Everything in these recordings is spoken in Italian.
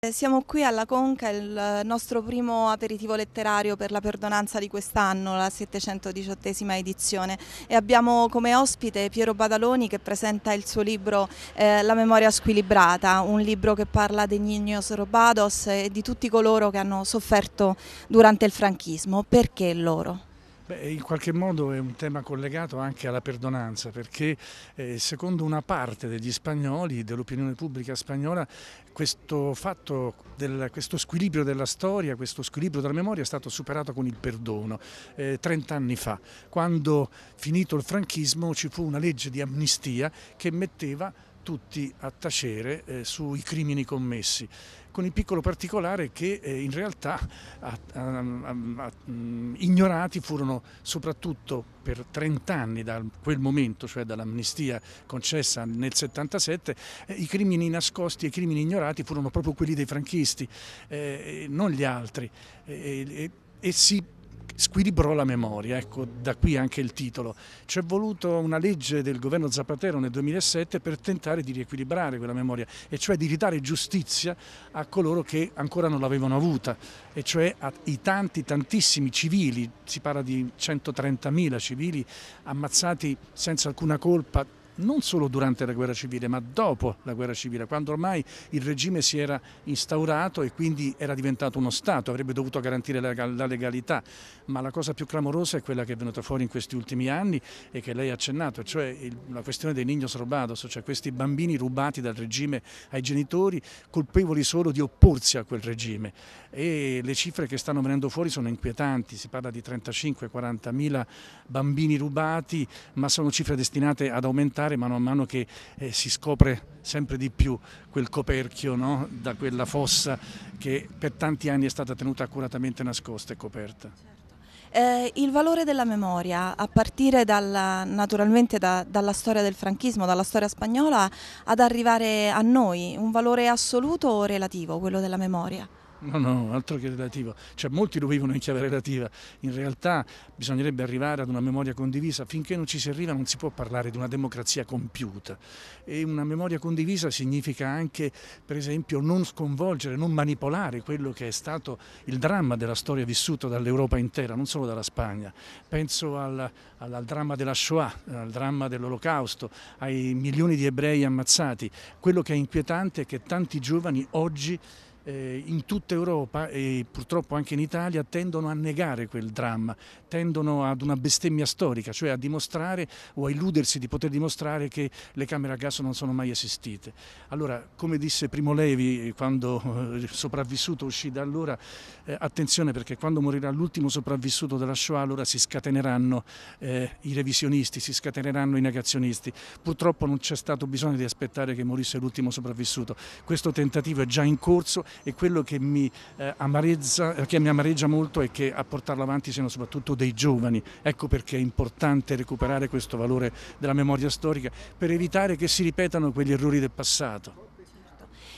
Eh, siamo qui alla Conca, il eh, nostro primo aperitivo letterario per la perdonanza di quest'anno, la 718esima edizione e abbiamo come ospite Piero Badaloni che presenta il suo libro eh, La memoria squilibrata, un libro che parla dei Niños Robados e di tutti coloro che hanno sofferto durante il franchismo. Perché loro? Beh, in qualche modo è un tema collegato anche alla perdonanza, perché eh, secondo una parte degli spagnoli, dell'opinione pubblica spagnola, questo fatto, del, questo squilibrio della storia, questo squilibrio della memoria è stato superato con il perdono. Eh, fa, quando finito il franchismo, ci fu una legge di amnistia che metteva tutti a tacere eh, sui crimini commessi, con il piccolo particolare che eh, in realtà a, a, a, ignorati furono soprattutto per 30 anni da quel momento, cioè dall'amnistia concessa nel 77, eh, i crimini nascosti e i crimini ignorati furono proprio quelli dei franchisti, eh, non gli altri. e si squilibrò la memoria, ecco, da qui anche il titolo. C'è voluto una legge del governo Zapatero nel 2007 per tentare di riequilibrare quella memoria, e cioè di ridare giustizia a coloro che ancora non l'avevano avuta, e cioè ai tanti, tantissimi civili, si parla di 130.000 civili ammazzati senza alcuna colpa non solo durante la guerra civile ma dopo la guerra civile, quando ormai il regime si era instaurato e quindi era diventato uno Stato, avrebbe dovuto garantire la legalità, ma la cosa più clamorosa è quella che è venuta fuori in questi ultimi anni e che lei ha accennato, cioè la questione dei niños robados, cioè questi bambini rubati dal regime ai genitori, colpevoli solo di opporsi a quel regime e le cifre che stanno venendo fuori sono inquietanti, si parla di 35-40 mila bambini rubati, ma sono cifre destinate ad aumentare cambiare mano a mano che eh, si scopre sempre di più quel coperchio no? da quella fossa che per tanti anni è stata tenuta accuratamente nascosta e coperta. Certo. Eh, il valore della memoria, a partire dalla, naturalmente da, dalla storia del franchismo, dalla storia spagnola, ad arrivare a noi, un valore assoluto o relativo, quello della memoria? No, no, altro che relativo. Cioè, molti lo vivono in chiave relativa. In realtà bisognerebbe arrivare ad una memoria condivisa. Finché non ci si arriva non si può parlare di una democrazia compiuta. E una memoria condivisa significa anche, per esempio, non sconvolgere, non manipolare quello che è stato il dramma della storia vissuta dall'Europa intera, non solo dalla Spagna. Penso al, al, al dramma della Shoah, al dramma dell'Olocausto, ai milioni di ebrei ammazzati. Quello che è inquietante è che tanti giovani oggi eh, in tutta Europa e purtroppo anche in Italia tendono a negare quel dramma, tendono ad una bestemmia storica, cioè a dimostrare o a illudersi di poter dimostrare che le camere a gas non sono mai esistite. Allora, come disse Primo Levi eh, quando eh, sopravvissuto uscì da allora, eh, attenzione perché quando morirà l'ultimo sopravvissuto della Shoah allora si scateneranno eh, i revisionisti, si scateneranno i negazionisti. Purtroppo non c'è stato bisogno di aspettare che morisse l'ultimo sopravvissuto. Questo tentativo è già in corso e quello che mi, eh, amarezza, che mi amareggia molto è che a portarlo avanti siano soprattutto dei giovani. Ecco perché è importante recuperare questo valore della memoria storica per evitare che si ripetano quegli errori del passato.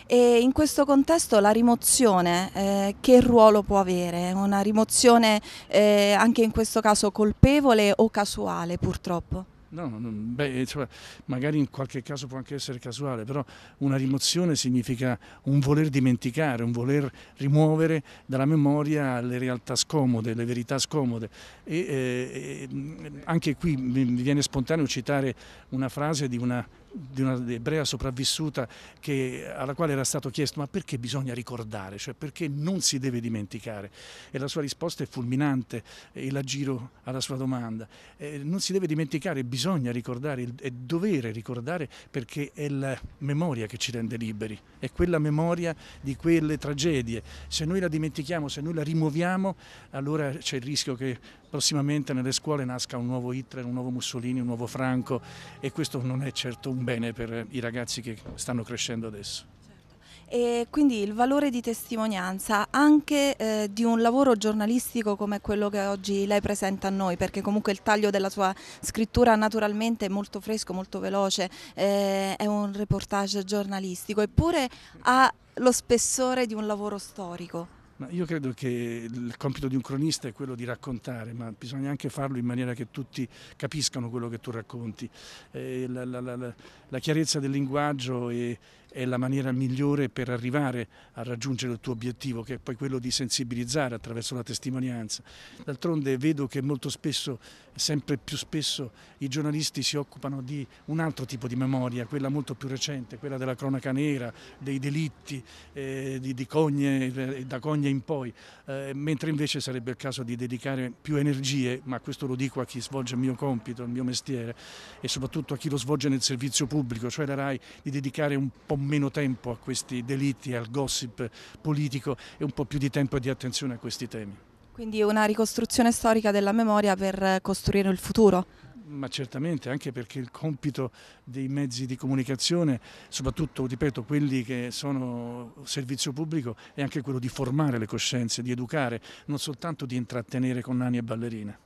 E in questo contesto la rimozione eh, che ruolo può avere? Una rimozione eh, anche in questo caso colpevole o casuale purtroppo? No, no beh, cioè, magari in qualche caso può anche essere casuale, però una rimozione significa un voler dimenticare, un voler rimuovere dalla memoria le realtà scomode, le verità scomode. E, eh, eh anche qui mi viene spontaneo citare una frase di una di una ebrea sopravvissuta che, alla quale era stato chiesto ma perché bisogna ricordare, cioè perché non si deve dimenticare e la sua risposta è fulminante e la giro alla sua domanda, eh, non si deve dimenticare, bisogna bisogna ricordare, è dovere ricordare perché è la memoria che ci rende liberi, è quella memoria di quelle tragedie. Se noi la dimentichiamo, se noi la rimuoviamo, allora c'è il rischio che prossimamente nelle scuole nasca un nuovo Hitler, un nuovo Mussolini, un nuovo Franco e questo non è certo un bene per i ragazzi che stanno crescendo adesso. E quindi il valore di testimonianza anche eh, di un lavoro giornalistico come quello che oggi lei presenta a noi, perché comunque il taglio della sua scrittura naturalmente è molto fresco, molto veloce, eh, è un reportage giornalistico, eppure ha lo spessore di un lavoro storico. Ma io credo che il compito di un cronista è quello di raccontare, ma bisogna anche farlo in maniera che tutti capiscano quello che tu racconti. Eh, la, la, la, la, chiarezza del linguaggio e è la maniera migliore per arrivare a raggiungere il tuo obiettivo, che è poi quello di sensibilizzare attraverso la testimonianza. D'altronde vedo che molto spesso, sempre più spesso, i giornalisti si occupano di un altro tipo di memoria, quella molto più recente, quella della cronaca nera, dei delitti, eh, di, di cogne, eh, da cogne in poi, eh, mentre invece sarebbe il caso di dedicare più energie, ma questo lo dico a chi svolge il mio compito, il mio mestiere, e soprattutto a chi lo svolge nel servizio pubblico, cioè la RAI, di dedicare un po' meno tempo a questi delitti, al gossip politico e un po' più di tempo e di attenzione a questi temi. Quindi una ricostruzione storica della memoria per costruire il futuro? ma certamente anche perché il compito dei mezzi di comunicazione, soprattutto ripeto, quelli che sono servizio pubblico, è anche quello di formare le coscienze, di educare, non soltanto di intrattenere con nani e ballerine.